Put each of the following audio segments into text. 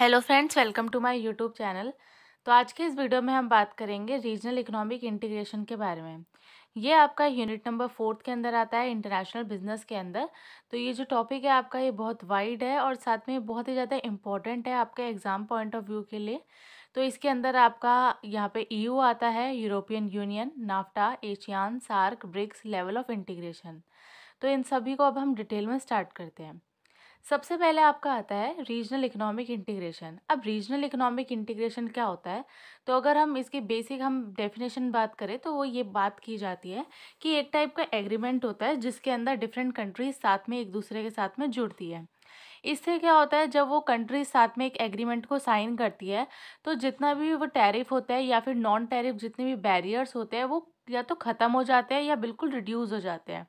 hello friends welcome to my YouTube channel तो आज के इस वीडियो में हम बात करेंगे रीजनल इकोनॉमिक इंटीग्रेशन के बारे में ये आपका यूनिट नंबर फोर्थ के अंदर आता है इंटरनेशनल बिजनेस के अंदर तो ये जो टॉपिक है आपका ये बहुत वाइड है और साथ में बहुत ही ज़्यादा इंपॉर्टेंट है आपके एग्ज़ाम पॉइंट ऑफ व्यू के लिए तो इसके अंदर आपका यहाँ पे ई e आता है European Union NAFTA ASEAN SAARC BRICS level of integration तो इन सभी को अब हम डिटेल में स्टार्ट करते हैं सबसे पहले आपका आता है रीजनल इकोनॉमिक इंटीग्रेशन अब रीजनल इकोनॉमिक इंटीग्रेशन क्या होता है तो अगर हम इसकी बेसिक हम डेफिनेशन बात करें तो वो ये बात की जाती है कि एक टाइप का एग्रीमेंट होता है जिसके अंदर डिफरेंट कंट्रीज साथ में एक दूसरे के साथ में जुड़ती है इससे क्या होता है जब वो कंट्री साथ में एक एग्रीमेंट को साइन करती है तो जितना भी वो टैरिफ होता है या फिर नॉन टैरिफ जितने भी बैरियर्स होते हैं वो या तो ख़त्म हो जाते हैं या बिल्कुल रिड्यूज़ हो जाते हैं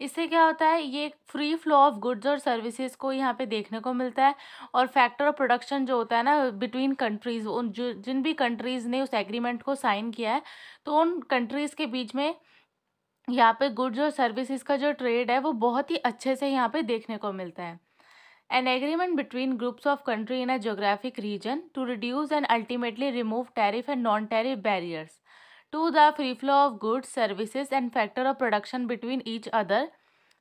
इससे क्या होता है ये फ्री फ्लो ऑफ गुड्स और सर्विसेज को यहाँ पे देखने को मिलता है और फैक्टर ऑफ प्रोडक्शन जो होता है ना बिटवीन कंट्रीज़ उन जो जिन भी कंट्रीज़ ने उस एग्रीमेंट को साइन किया है तो उन कंट्रीज़ के बीच में यहाँ पे गुड्स और सर्विसेज का जो ट्रेड है वो बहुत ही अच्छे से यहाँ पे देखने को मिलता है an agreement between groups of country in a geographic region to reduce and ultimately remove tariff and non tariff barriers to the free flow of goods services and factor of production between each other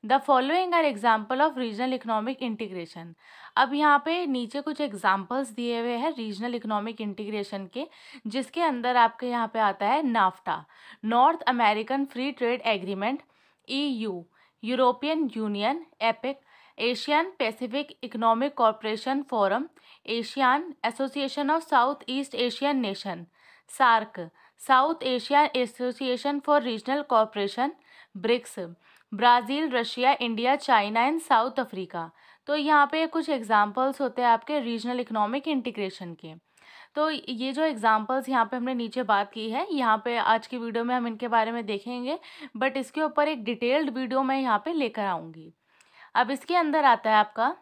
the following are example of regional economic integration अब यहाँ पे नीचे कुछ examples दिए हुए हैं regional economic integration के जिसके अंदर आपके यहाँ पे आता है NAFTA North American free trade agreement E U European Union APEC Asian Pacific economic corporation forum ASEAN association of South East Asian nation SAARC South Asia association for regional cooperation BRICS Brazil Russia India China and South Africa तो यहाँ पे कुछ examples होते हैं आपके regional economic integration के तो ये जो एग्जांपल्स यहाँ पे हमने नीचे बात की है यहाँ पे आज की वीडियो में हम इनके बारे में देखेंगे बट इसके ऊपर एक डिटेल्ड वीडियो मैं यहाँ पर लेकर आऊँगी अब इसके अंदर आता है आपका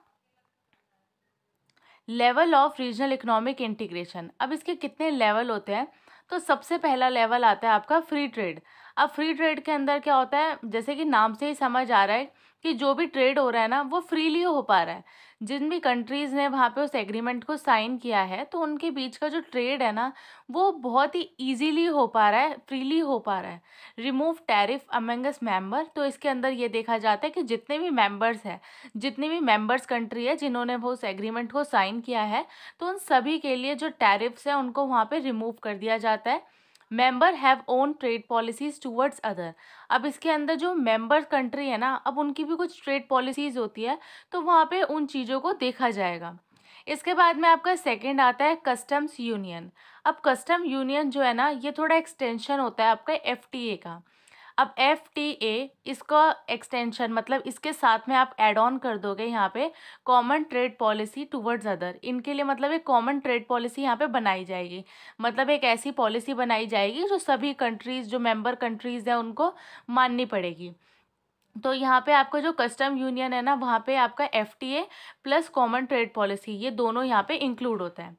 level of regional economic integration अब इसके कितने लेवल होते हैं तो सबसे पहला लेवल आता है आपका फ्री ट्रेड अब फ्री ट्रेड के अंदर क्या होता है जैसे कि नाम से ही समझ आ रहा है कि जो भी ट्रेड हो रहा है ना वो फ्रीली हो पा रहा है जिन भी कंट्रीज़ ने वहाँ पे उस एग्रीमेंट को साइन किया है तो उनके बीच का जो ट्रेड है ना वो बहुत ही ईजीली हो पा रहा है फ्रीली हो पा रहा है रिमूव टैरिफ अमंगस मेंबर तो इसके अंदर ये देखा जाता है कि जितने भी मेंबर्स हैं जितने भी मेंबर्स कंट्री है जिन्होंने वो उस एग्रीमेंट को साइन किया है तो उन सभी के लिए जो टैरिफ्स हैं उनको वहाँ पर रिमूव कर दिया जाता है member have own trade policies towards other अब इसके अंदर जो मेंबर कंट्री है ना अब उनकी भी कुछ ट्रेड पॉलिसीज़ होती है तो वहाँ पे उन चीज़ों को देखा जाएगा इसके बाद में आपका सेकंड आता है कस्टम्स यूनियन अब कस्टम यूनियन जो है ना ये थोड़ा एक्सटेंशन होता है आपका एफ का अब एफ टी ए इसका एक्सटेंशन मतलब इसके साथ में आप एड ऑन कर दोगे यहाँ पे common trade policy towards other इनके लिए मतलब एक कॉमन ट्रेड पॉलिसी यहाँ पे बनाई जाएगी मतलब एक ऐसी पॉलिसी बनाई जाएगी जो सभी कंट्रीज़ जो मेंबर कंट्रीज़ हैं उनको माननी पड़ेगी तो यहाँ पे आपका जो कस्टम यूनियन है ना वहाँ पे आपका F T A plus common trade policy ये दोनों यहाँ पे इंक्लूड होता है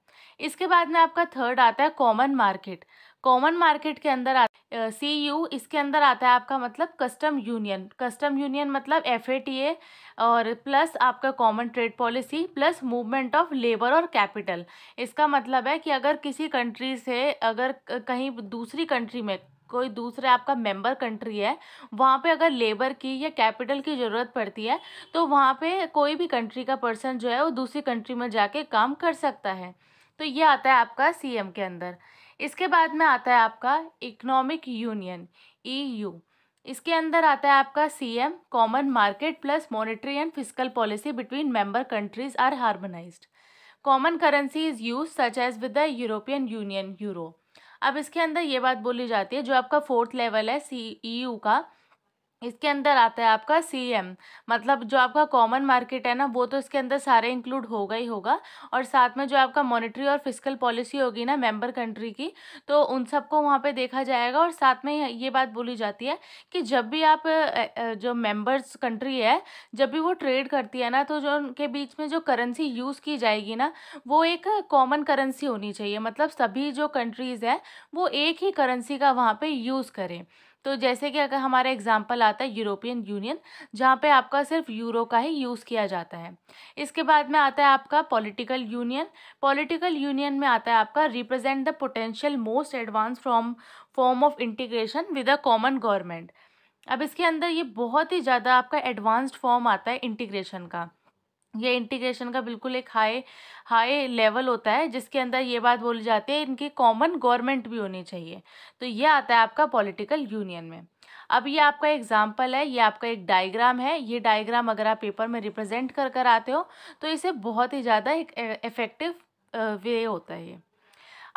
इसके बाद में आपका थर्ड आता है कॉमन मार्केट कॉमन मार्केट के अंदर आ सी यू इसके अंदर आता है आपका मतलब कस्टम यूनियन कस्टम यूनियन मतलब एफ और प्लस आपका common trade policy plus movement of labour और कैपिटल इसका मतलब है कि अगर किसी कंट्री से अगर कहीं दूसरी कंट्री में कोई दूसरा आपका मेंबर कंट्री है वहाँ पे अगर लेबर की या कैपिटल की ज़रूरत पड़ती है तो वहाँ पे कोई भी कंट्री का पर्सन जो है वो दूसरी कंट्री में जाके काम कर सकता है तो ये आता है आपका सीएम के अंदर इसके बाद में आता है आपका इकोनॉमिक यूनियन ईयू इसके अंदर आता है आपका CM common market plus monetary and physical policy between member countries are harmonised common currency is use such as with the European Union euro अब इसके अंदर ये बात बोली जाती है जो आपका फोर्थ लेवल है सी ई यू का इसके अंदर आता है आपका सीएम मतलब जो आपका कॉमन मार्केट है ना वो तो इसके अंदर सारे इंक्लूड होगा ही होगा और साथ में जो आपका मॉनेटरी और फिजिकल पॉलिसी होगी ना मेंबर कंट्री की तो उन सबको वहाँ पे देखा जाएगा और साथ में ये बात बोली जाती है कि जब भी आप जो मेंबर्स कंट्री है जब भी वो ट्रेड करती है ना तो जो उनके बीच में जो करेंसी यूज़ की जाएगी ना वो एक कॉमन करेंसी होनी चाहिए मतलब सभी जो कंट्रीज़ हैं वो एक ही करेंसी का वहाँ पर यूज़ करें तो जैसे कि अगर हमारा एग्जाम्पल आता है यूरोपियन यूनियन जहाँ पे आपका सिर्फ यूरो का ही यूज़ किया जाता है इसके बाद में आता है आपका पॉलिटिकल यूनियन पॉलिटिकल यूनियन में आता है आपका represent the potential most advance from form of integration with a common government अब इसके अंदर ये बहुत ही ज़्यादा आपका एडवांस्ड फॉर्म आता है इंटीग्रेशन का ये इंटीग्रेशन का बिल्कुल एक हाई हाई लेवल होता है जिसके अंदर ये बात बोली जाती है इनकी कॉमन गवर्नमेंट भी होनी चाहिए तो ये आता है आपका पॉलिटिकल यूनियन में अब ये आपका एग्जाम्पल है ये आपका एक डायग्राम है ये डायग्राम अगर आप पेपर में रिप्रेजेंट कर कर आते हो तो इसे बहुत ही ज़्यादा एक इफ़ेक्टिव e-, वे होता है ये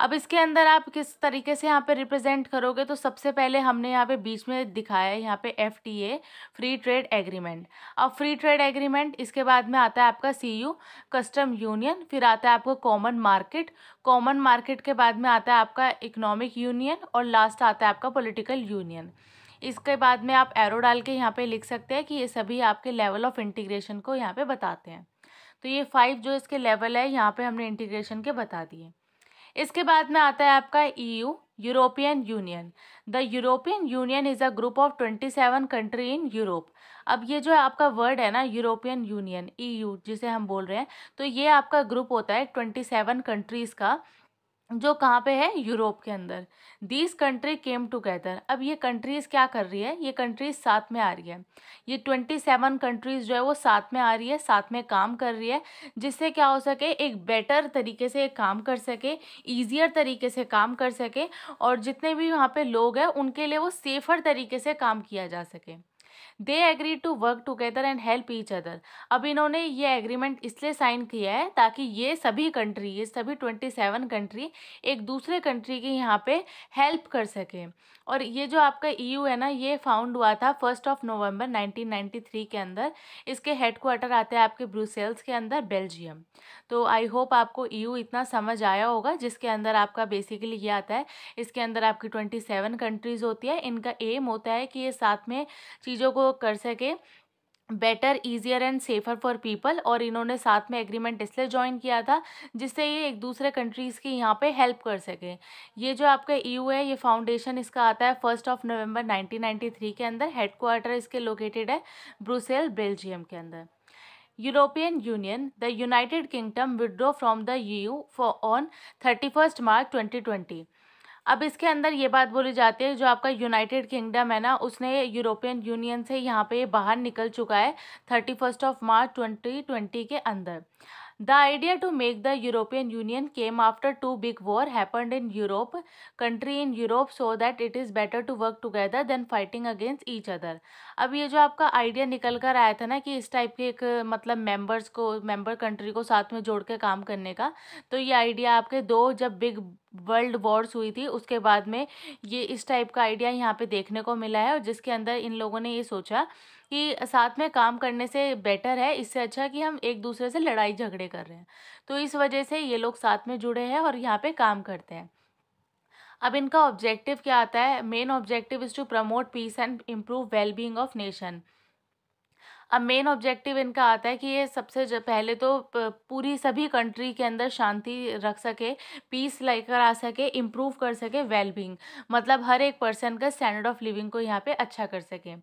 अब इसके अंदर आप किस तरीके से यहाँ पे रिप्रेजेंट करोगे तो सबसे पहले हमने यहाँ पे बीच में दिखाया है यहाँ पे F T A free trade agreement अब फ्री ट्रेड एग्रीमेंट इसके बाद में आता है आपका सी यू कस्टम यूनियन फिर आता है आपको कॉमन मार्केट कॉमन मार्केट के बाद में आता है आपका इकोनॉमिक यूनियन और लास्ट आता है आपका पोलिटिकल यूनियन इसके बाद में आप एरो डाल के यहाँ पे लिख सकते हैं कि ये सभी आपके लेवल ऑफ इंटीग्रेशन को यहाँ पे बताते हैं तो ये फाइव जो इसके लेवल है यहाँ पे हमने इंटीग्रेशन के बता दिए इसके बाद में आता है आपका EU European Union the European Union is a group of twenty seven country in Europe अब ये जो आपका वर्ड है ना यूरोपियन यूनियन ईयू जिसे हम बोल रहे हैं तो ये आपका ग्रुप होता है ट्वेंटी सेवन कंट्रीज़ का जो कहाँ पे है यूरोप के अंदर दीज कंट्री केम टुगेदर अब ये कंट्रीज़ क्या कर रही है ये कंट्रीज़ साथ में आ रही है ये ट्वेंटी सेवन कंट्रीज़ जो है वो साथ में आ रही है साथ में काम कर रही है जिससे क्या हो सके एक बेटर तरीके से काम कर सके ईजियर तरीके से काम कर सके और जितने भी वहाँ पे लोग हैं उनके लिए वो सेफ़र तरीके से काम किया जा सके they agree to work together and help each other अब इन्होंने ये एग्रीमेंट इसलिए साइन किया है ताकि ये सभी कंट्री ये सभी ट्वेंटी सेवन कंट्री एक दूसरे कंट्री की यहाँ पे हेल्प कर सकें और ये जो आपका ईयू e है ना ये फाउंड हुआ था फर्स्ट ऑफ नवंबर 1993 के अंदर इसके हेडक्वार्टर आते हैं आपके ब्रुसेल्स के अंदर बेल्जियम तो आई होप आपको ईयू e इतना समझ आया होगा जिसके अंदर आपका बेसिकली ये आता है इसके अंदर आपकी ट्वेंटी सेवन कंट्रीज़ होती है इनका एम होता है कि ये साथ में चीज़ों को कर सके better easier and safer for people और इन्होंने साथ में एग्रीमेंट इसलिए ज्वाइन किया था जिससे ये एक दूसरे कंट्रीज़ की यहाँ पे हेल्प कर सकें ये जो आपका यू e है ये फाउंडेशन इसका आता है फर्स्ट ऑफ नवंबर 1993 के अंदर हेडक्वार्टर इसके लोकेटेड है ब्रुसेल बेल्जियम के अंदर European Union the United Kingdom withdrew from the U for on thirty first March twenty अब इसके अंदर ये बात बोली जाती है जो आपका यूनाइटेड किंगडम है ना उसने यूरोपियन यूनियन से यहाँ पे बाहर निकल चुका है thirty first of March twenty twenty के अंदर the idea to make the European Union came after two big war happened in Europe country in Europe so that it is better to work together than fighting against each other अब ये जो आपका idea निकल कर आया था ना कि इस टाइप के एक मतलब मेंबर्स को मेंबर कंट्री को साथ में जोड़ के काम करने का तो ये आइडिया आपके दो जब बिग वर्ल्ड वॉर्स हुई थी उसके बाद में ये इस टाइप का आइडिया यहाँ पे देखने को मिला है और जिसके अंदर इन लोगों ने ये सोचा कि साथ में काम करने से बेटर है इससे अच्छा कि हम एक दूसरे से लड़ाई झगड़े कर रहे हैं तो इस वजह से ये लोग साथ में जुड़े हैं और यहाँ पे काम करते हैं अब इनका ऑब्जेक्टिव क्या आता है main objective is to promote peace and improve wellbeing of nation अब मेन ऑब्जेक्टिव इनका आता है कि ये सबसे पहले तो पूरी सभी कंट्री के अंदर शांति रख सके पीस लेकर आ सके इम्प्रूव कर सके वेलबींग मतलब हर एक पर्सन का स्टैंडर्ड ऑफ लिविंग को यहाँ पे अच्छा कर सके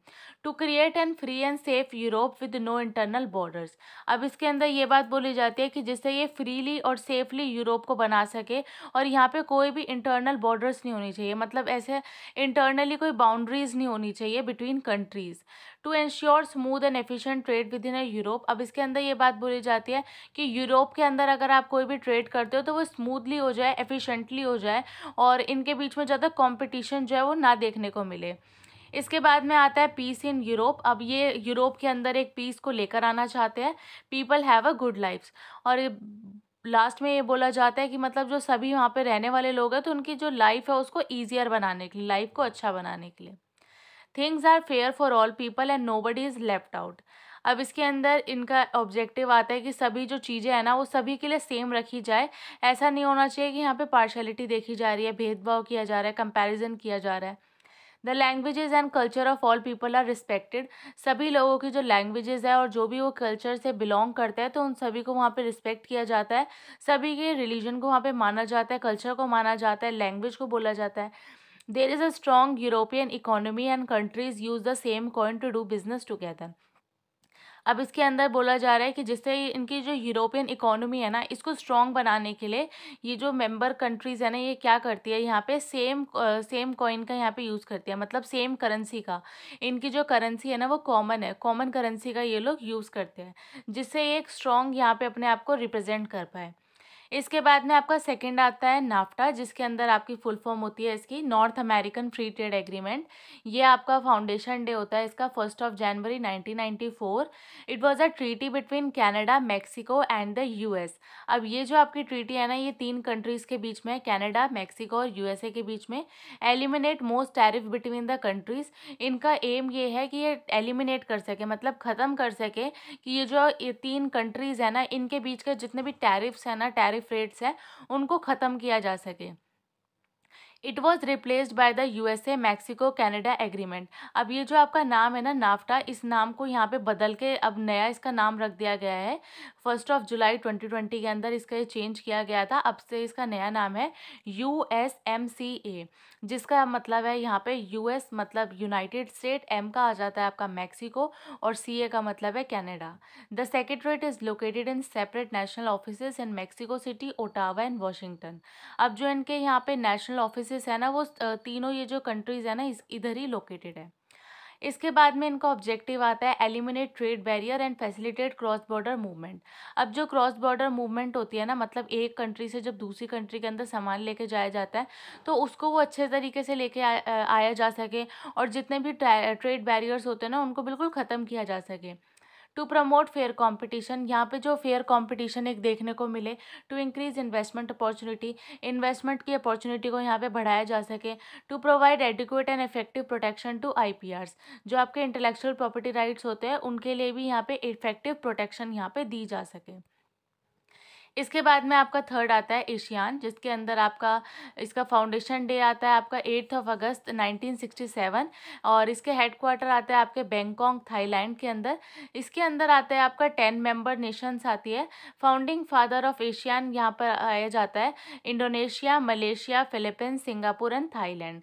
to create an free and safe Europe with no internal borders अब इसके अंदर ये बात बोली जाती है कि जिससे ये फ्रीली और सेफली यूरोप को बना सके और यहाँ पर कोई भी इंटरनल बॉर्डर्स नहीं होनी चाहिए मतलब ऐसे इंटरनली कोई बाउंड्रीज नहीं होनी चाहिए between countries to ensure smooth and efficient trade within a Europe अब इसके अंदर ये बात बोली जाती है कि यूरोप के अंदर अगर आप कोई भी ट्रेड करते हो तो वो स्मूथली हो जाए एफिशिएंटली हो जाए और इनके बीच में ज़्यादा कॉम्पिटिशन जो है वो ना देखने को मिले इसके बाद में आता है पीस इन यूरोप अब ये यूरोप के अंदर एक पीस को लेकर आना चाहते हैं people have a good life और लास्ट में ये बोला जाता है कि मतलब जो सभी वहाँ पे रहने वाले लोग हैं तो उनकी जो लाइफ है उसको ईजियर बनाने के लिए लाइफ को अच्छा बनाने के लिए things are fair for all people and nobody is left out अब इसके अंदर इनका ऑब्जेक्टिव आता है कि सभी जो चीज़ें हैं ना वो सभी के लिए सेम रखी जाए ऐसा नहीं होना चाहिए कि यहाँ पे पार्शलिटी देखी जा रही है भेदभाव किया जा रहा है कंपैरिजन किया जा रहा है the languages and culture of all people are respected सभी लोगों की जो लैंग्वेजेज़ है और जो भी वो कल्चर से बिलोंग करते हैं तो उन सभी को वहाँ पे रिस्पेक्ट किया जाता है सभी के रिलीजन को वहाँ पे माना जाता है कल्चर को माना जाता है लैंग्वेज को बोला जाता है there is a strong European economy and countries use the same coin to do business together अब इसके अंदर बोला जा रहा है कि जिससे इनकी जो यूरोपियन इकोनॉमी है ना इसको स्ट्रॉन्ग बनाने के लिए ये जो मेंबर कंट्रीज़ है ना ये क्या करती है यहाँ पे सेम सेम कॉइन का यहाँ पे यूज़ करती है मतलब सेम करेंसी का इनकी जो करेंसी है ना वो कॉमन है कॉमन करेंसी का ये लोग यूज़ करते हैं जिससे ये एक स्ट्रॉन्ग यहाँ पर अपने आप को रिप्रजेंट कर पाए इसके बाद में आपका सेकंड आता है नाफ्टा जिसके अंदर आपकी फुल फॉर्म होती है इसकी North American free trade agreement ये आपका फाउंडेशन डे होता है इसका first of January 1994 it was a treaty between Canada Mexico and the US अब ये जो आपकी ट्रीटी है ना ये तीन कंट्रीज़ के बीच में कैनेडा मैक्सिको और यू के बीच में eliminate most tariff between the countries इनका एम ये है कि ये एलिमिनेट कर सके मतलब ख़त्म कर सके कि ये जो ये तीन कंट्रीज़ है ना इनके बीच के जितने भी टैरिफ्स हैं ना टैरिफ सारे रेट्स हैं उनको ख़त्म किया जा सके it was replaced by the U S A Mexico Canada agreement अब ये जो आपका नाम है ना नाफ्टा इस नाम को यहाँ पे बदल के अब नया इसका नाम रख दिया गया है first of July twenty twenty के अंदर इसका ये चेंज किया गया था अब से इसका नया नाम है U S M C A जिसका मतलब है यहाँ पे यू एस मतलब यूनाइटेड स्टेट एम का आ जाता है आपका मैक्सिको और सी ए का मतलब है Canada the secretariat is located in separate national office in Mexico City Ottawa and Washington अब जो इनके यहाँ पे नेशनल ऑफिस है ना वो तीनों ये जो कंट्रीज़ है ना इधर ही लोकेटेड है इसके बाद में इनका ऑब्जेक्टिव आता है eliminate trade barrier and facilitate cross border movement अब जो क्रॉस बॉर्डर मूवमेंट होती है ना मतलब एक कंट्री से जब दूसरी कंट्री के अंदर सामान लेके जाया जाता है तो उसको वो अच्छे तरीके से लेके आया जा सके और जितने भी ट्रेड बैरियर्स होते हैं ना उनको बिल्कुल ख़त्म किया जा सके टू प्रमोट फेयर कंपटीशन यहाँ पे जो फेयर कंपटीशन एक देखने को मिले to increase investment opportunity investment की अपॉर्चुनिटी को यहाँ पे बढ़ाया जा सके to provide adequate and effective protection to I जो आपके इंटेलेक्चुअल प्रॉपर्टी राइट्स होते हैं उनके लिए भी यहाँ पे इफेक्टिव प्रोटेक्शन यहाँ पे दी जा सके इसके बाद में आपका थर्ड आता है एशियान जिसके अंदर आपका इसका फाउंडेशन डे आता है आपका एट्थ ऑफ अगस्त 1967 और इसके हेडक्वार्टर आता है आपके बैंकॉक थाईलैंड के अंदर इसके अंदर आता है आपका टेन मेंबर नेशंस आती है फाउंडिंग फादर ऑफ एशियान यहाँ पर आया जाता है Indonesia Malaysia Philippine Singapore and Thailand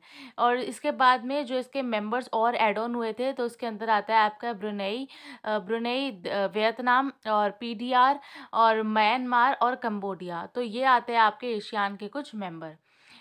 और इसके बाद में जो इसके मेम्बर्स और एड ऑन हुए थे तो उसके अंदर आता है आपका ब्रुनेई ब्रुनेई वियतनाम और पी और म्यांमार और कंबोडिया तो ये आते हैं आपके एशियान के कुछ मेंबर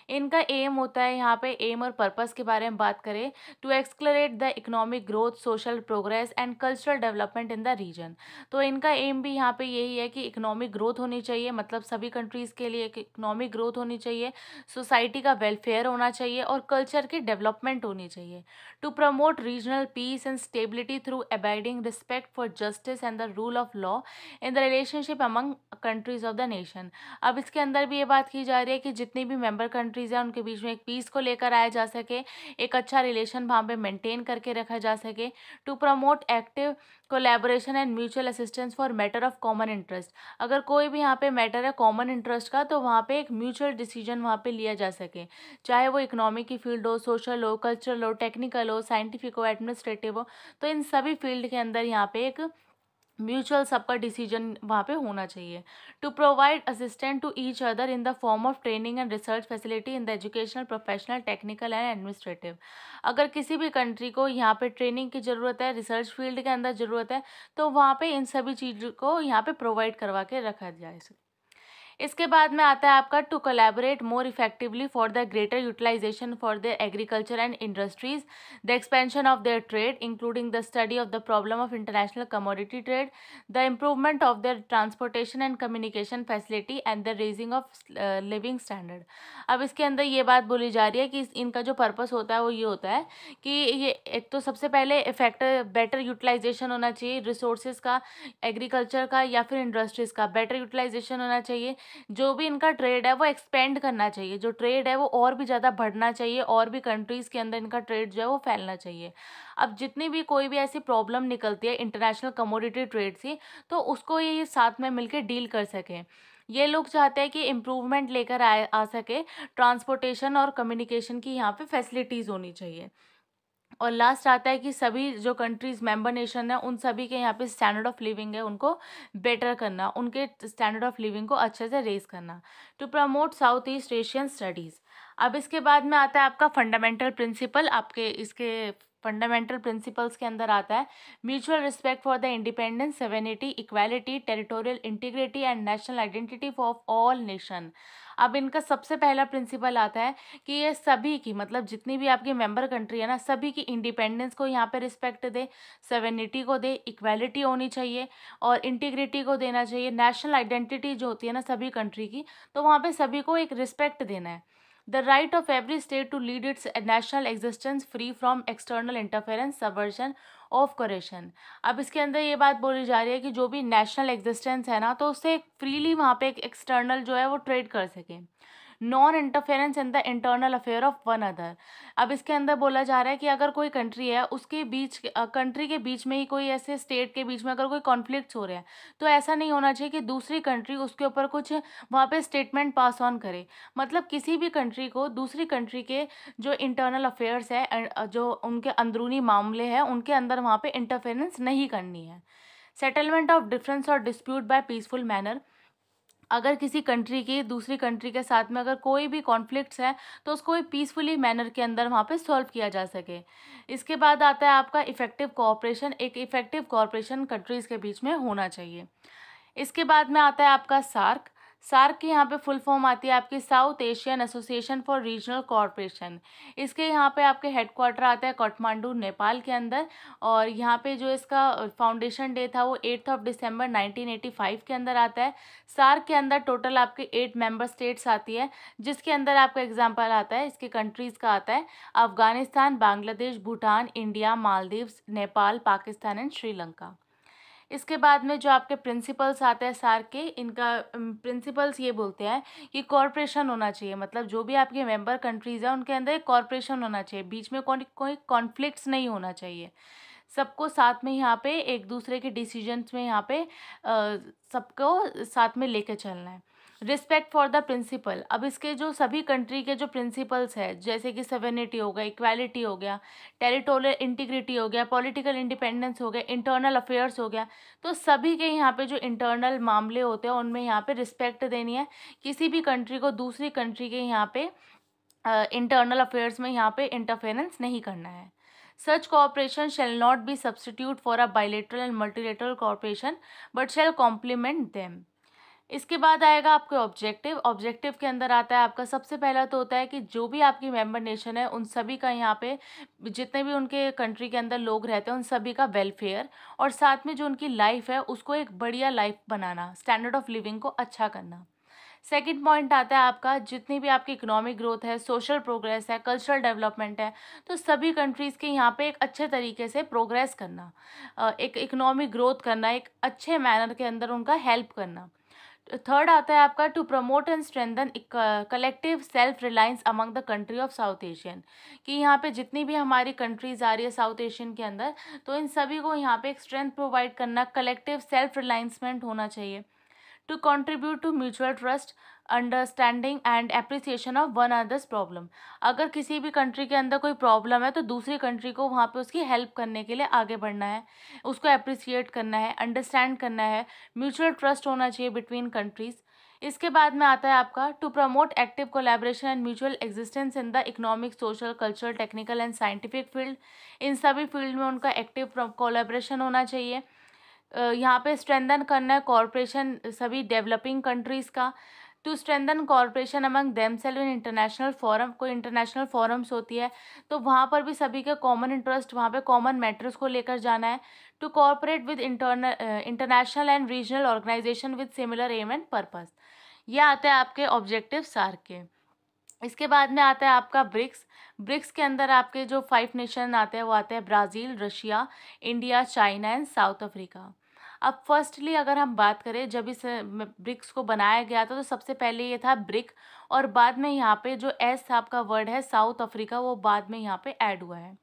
इनका एम होता है यहाँ पे एम और पर्पस के बारे में बात करें to accelerate the economic growth social progress and cultural development in the region तो इनका एम भी यहाँ पे यही है कि इकोनॉमिक ग्रोथ होनी चाहिए मतलब सभी कंट्रीज़ के लिए इकोनॉमिक ग्रोथ होनी चाहिए सोसाइटी का वेलफेयर होना चाहिए और कल्चर की डेवलपमेंट होनी चाहिए to promote regional peace and stability through abiding respect for justice and the rule of law in the relationship among countries of the nation अब इसके अंदर भी ये बात की जा रही है कि जितनी भी मेम्बर कंट्री कंट्रीज़ हैं उनके बीच में एक पीस को लेकर आया जा सके एक अच्छा रिलेशन वहाँ पे मेंटेन करके रखा जा सके to promote active collaboration and mutual assistance for matter of common interest अगर कोई भी यहाँ पे मैटर है कॉमन इंटरेस्ट का तो वहाँ पे एक म्यूचुअल डिसीजन वहाँ पे लिया जा सके चाहे वो इकोनॉमिक की फील्ड हो सोशल हो कल्चरल हो टेक्निकल हो साइंटिफिक हो एडमिनिस्ट्रेटिव हो तो इन सभी फील्ड के अंदर यहाँ पे एक म्यूचुअल सबका डिसीजन वहाँ पे होना चाहिए to provide assistant to each other in the form of training and research facility in the educational professional technical and administrative अगर किसी भी कंट्री को यहाँ पे ट्रेनिंग की ज़रूरत है रिसर्च फील्ड के अंदर ज़रूरत है तो वहाँ पे इन सभी चीज़ों को यहाँ पे प्रोवाइड करवा के रखा जाए इसके बाद में आता है आपका to collaborate more effectively for the greater utilisation for the agriculture and industries the expansion of their trade including the study of the problem of international commodity trade the improvement of their transportation and communication facility and the raising of living standard अब इसके अंदर ये बात बोली जा रही है कि इनका जो पर्पस होता है वो ये होता है कि ये एक तो सबसे पहले इफेक्ट बेटर यूटिलाइजेशन होना चाहिए रिसोर्सेज का एग्रीकल्चर का या फिर इंडस्ट्रीज़ का बेटर यूटिलाइजेशन होना चाहिए जो भी इनका ट्रेड है वो एक्सपेंड करना चाहिए जो ट्रेड है वो और भी ज़्यादा बढ़ना चाहिए और भी कंट्रीज़ के अंदर इनका ट्रेड जो है वो फैलना चाहिए अब जितनी भी कोई भी ऐसी प्रॉब्लम निकलती है इंटरनेशनल कमोडिटी ट्रेड से तो उसको ये साथ में मिलकर डील कर सकें ये लोग चाहते हैं कि इम्प्रूवमेंट लेकर आ, आ सके ट्रांसपोर्टेशन और कम्युनिकेशन की यहाँ पे फैसिलिटीज़ होनी चाहिए और लास्ट आता है कि सभी जो कंट्रीज़ मेंबर नेशन है उन सभी के यहाँ पे स्टैंडर्ड ऑफ लिविंग है उनको बेटर करना उनके स्टैंडर्ड ऑफ लिविंग को अच्छे से रेज करना to promote South East Asian studies अब इसके बाद में आता है आपका फंडामेंटल प्रिंसिपल आपके इसके फंडामेंटल प्रिंसिपल्स के अंदर आता है mutual respect for the independence sovereignty equality territorial integrity and national identity of all nation अब इनका सबसे पहला प्रिंसिपल आता है कि ये सभी की मतलब जितनी भी आपकी मेंबर कंट्री है ना सभी की इंडिपेंडेंस को यहाँ पे रिस्पेक्ट दे सेवेनिटी को दे इक्वालिटी होनी चाहिए और इंटीग्रिटी को देना चाहिए नेशनल आइडेंटिटी जो होती है ना सभी कंट्री की तो वहाँ पर सभी को एक रिस्पेक्ट देना है the right of every state to lead its national existence free from external interference subversion of coercion अब इसके अंदर ये बात बोली जा रही है कि जो भी नेशनल एग्जिस्टेंस है ना तो उससे फ्रीली वहाँ पे एक एक्सटर्नल जो है वो ट्रेड कर सकें non interference in the internal affair of one other अब इसके अंदर बोला जा रहा है कि अगर कोई कंट्री है उसके बीच कंट्री के बीच में ही कोई ऐसे स्टेट के बीच में अगर कोई कॉन्फ्लिक्ट हो रहा है तो ऐसा नहीं होना चाहिए कि दूसरी कंट्री उसके ऊपर कुछ वहाँ पर स्टेटमेंट पास ऑन करे मतलब किसी भी कंट्री को दूसरी कंट्री के जो इंटरनल अफेयर्स है अं, जो उनके अंदरूनी मामले हैं उनके अंदर वहाँ पर इंटरफेरेंस नहीं करनी है सेटलमेंट ऑफ डिफरेंस और डिस्प्यूट बाय पीसफुल मैनर अगर किसी कंट्री की दूसरी कंट्री के साथ में अगर कोई भी कॉन्फ्लिक्ट्स हैं तो उसको एक पीसफुली मैनर के अंदर वहाँ पे सॉल्व किया जा सके इसके बाद आता है आपका इफ़ेक्टिव कॉपरेशन एक इफ़ेक्टिव कॉपरेशन कंट्रीज़ के बीच में होना चाहिए इसके बाद में आता है आपका सार्क सार्क की यहाँ पे फुल फॉर्म आती है आपकी South Asian Association for Regional Corporation इसके यहाँ पे आपके हेडक्वार्टर आता है काठमांडू नेपाल के अंदर और यहाँ पे जो इसका फाउंडेशन डे था वो एट्थ ऑफ दिसंबर 1985 के अंदर आता है सार्क के अंदर टोटल आपके एट मेंबर स्टेट्स आती है जिसके अंदर आपका एग्जाम्पल आता है इसके कंट्रीज़ का आता है अफगानिस्तान बांग्लादेश भूटान इंडिया मालदीव्स नेपाल पाकिस्तान एंड श्रीलंका इसके बाद में जो आपके प्रिंसिपल्स आते हैं सार के इनका प्रिंसिपल्स ये बोलते हैं कि कॉरपोरेशन होना चाहिए मतलब जो भी आपके मेंबर कंट्रीज़ हैं उनके अंदर एक कॉरपोरेशन होना चाहिए बीच में कोई कोई कॉन्फ्लिक्ट्स नहीं होना चाहिए सबको साथ में यहाँ पे एक दूसरे के डिसीजंस में यहाँ पे सबको साथ में लेके चलना है रिस्पेक्ट फॉर द प्रिंसिपल अब इसके जो सभी कंट्री के जो प्रिंसिपल्स है जैसे कि सवेनिटी हो गया इक्वालिटी हो गया टेरिटोरियल इंटीग्रिटी हो गया पॉलिटिकल इंडिपेंडेंस हो गया इंटरनल अफेयर्स हो गया तो सभी के यहाँ पे जो इंटरनल मामले होते हैं उनमें यहाँ पे रिस्पेक्ट देनी है किसी भी कंट्री को दूसरी कंट्री के यहाँ पे इंटरनल uh, अफेयर्स में यहाँ पे इंटरफेरेंस नहीं करना है such cooperation shall not be substitute for a bilateral and multilateral cooperation but shall complement them इसके बाद आएगा आपके ऑब्जेक्टिव ऑब्जेक्टिव के अंदर आता है आपका सबसे पहला तो होता है कि जो भी आपकी मेंबर नेशन है उन सभी का यहाँ पे जितने भी उनके कंट्री के अंदर लोग रहते हैं उन सभी का वेलफेयर और साथ में जो उनकी लाइफ है उसको एक बढ़िया लाइफ बनाना स्टैंडर्ड ऑफ लिविंग को अच्छा करना सेकेंड पॉइंट आता है आपका जितनी भी आपकी इकोनॉमिक ग्रोथ है सोशल प्रोग्रेस है कल्चरल डेवलपमेंट है तो सभी कंट्रीज़ के यहाँ पे एक अच्छे तरीके से प्रोग्रेस करना एक इकोनॉमिक ग्रोथ करना एक अच्छे मैनर के अंदर उनका हेल्प करना थर्ड आता है आपका to promote and strengthen collective self reliance among the country of South Asian कि यहाँ पे जितनी भी हमारी कंट्रीज आ रही है साउथ एशियन के अंदर तो इन सभी को यहाँ पे एक स्ट्रेंथ प्रोवाइड करना कलेक्टिव सेल्फ रिलायंसमेंट होना चाहिए to contribute to mutual trust understanding and appreciation of one others problem अगर किसी भी कंट्री के अंदर कोई प्रॉब्लम है तो दूसरी कंट्री को वहाँ पे उसकी हेल्प करने के लिए आगे बढ़ना है उसको अप्रिसिएट करना है अंडरस्टैंड करना है म्यूचुअल ट्रस्ट होना चाहिए बिटवीन कंट्रीज़ इसके बाद में आता है आपका to promote active collaboration and mutual existence in the economic social cultural technical and scientific field इन सभी फील्ड में उनका एक्टिव कोलेब्रेशन होना चाहिए यहाँ पे स्ट्रेंथन करना है कॉरपोरेशन सभी डेवलपिंग कंट्रीज़ का to strengthen corporation among them shall in international forum कोई इंटरनेशनल फोरम्स होती है तो वहाँ पर भी सभी का कॉमन इंटरेस्ट वहाँ पे कॉमन मैटर्स को लेकर जाना है to corporate with international and regional organisation with similar aim and purpose ये आता है आपके ऑब्जेक्टिव सार के इसके बाद में आता है आपका ब्रिक्स ब्रिक्स के अंदर आपके जो फाइव नेशन आते हैं वो आते हैं Brazil Russia India China and South Africa अब फर्स्टली अगर हम बात करें जब इस ब्रिक्स को बनाया गया था तो सबसे पहले ये था ब्रिक और बाद में यहाँ पे जो एस आपका वर्ड है साउथ अफ्रीका वो बाद में यहाँ पे ऐड हुआ है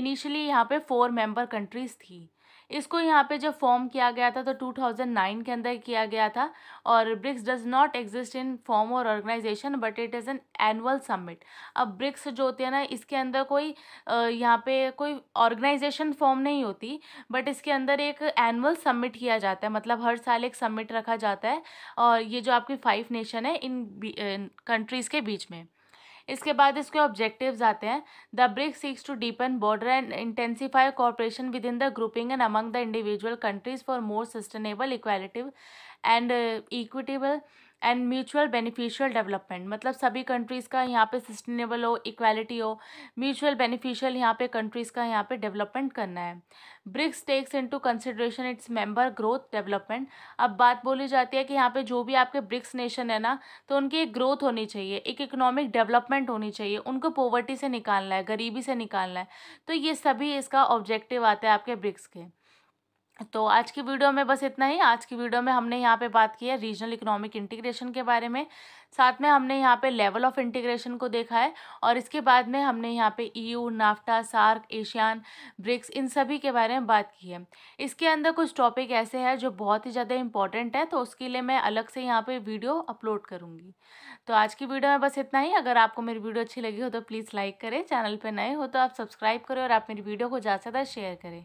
इनिशियली यहाँ पे फोर मेंबर कंट्रीज थी इसको यहाँ पे जब फॉर्म किया गया था तो 2009 के अंदर किया गया था और BRICS does not exist in form और organisation but it is an annual summit अब ब्रिक्स जो होती है ना इसके अंदर कोई यहाँ पे कोई ऑर्गेनाइजेशन फॉर्म नहीं होती बट इसके अंदर एक एनुअल समिट किया जाता है मतलब हर साल एक समिट रखा जाता है और ये जो आपकी फाइव नेशन है इन कंट्रीज़ के बीच में इसके बाद इसके ऑब्जेक्टिव्स आते हैं the BRICS seeks to deepen border and intensify cooperation within the grouping and among the individual countries for more sustainable equalitive and equitable and mutual beneficial development मतलब सभी कंट्रीज़ का यहाँ पे सस्टेनेबल हो equality हो mutual beneficial यहाँ पे countries का यहाँ पे डेवलपमेंट करना है BRICS takes into consideration its member growth development अब बात बोली जाती है कि यहाँ पे जो भी आपके ब्रिक्स नेशन है ना तो उनकी एक ग्रोथ होनी चाहिए एक इकोनॉमिक डेवलपमेंट होनी चाहिए उनको पॉवर्टी से निकालना है गरीबी से निकालना है तो ये सभी इसका ऑब्जेक्टिव आता है आपके ब्रिक्स के तो आज की वीडियो में बस इतना ही आज की वीडियो में हमने यहाँ पे बात की है रीजनल इकोनॉमिक इंटीग्रेशन के बारे में साथ में हमने यहाँ पे लेवल ऑफ इंटीग्रेशन को देखा है और इसके बाद में हमने यहाँ पे EU NAFTA SAARC ASEAN BRICS इन सभी के बारे में बात की है इसके अंदर कुछ टॉपिक ऐसे हैं जो बहुत ही ज़्यादा इंपॉर्टेंट है तो उसके लिए मैं अलग से यहाँ पर वीडियो अपलोड करूँगी तो आज की वीडियो में बस इतना ही अगर आपको मेरी वीडियो अच्छी लगी हो तो प्लीज़ लाइक करें चैनल पर नए हो तो आप सब्सक्राइब करें और आप मेरी वीडियो को ज़्यादा से ज़्यादा शेयर करें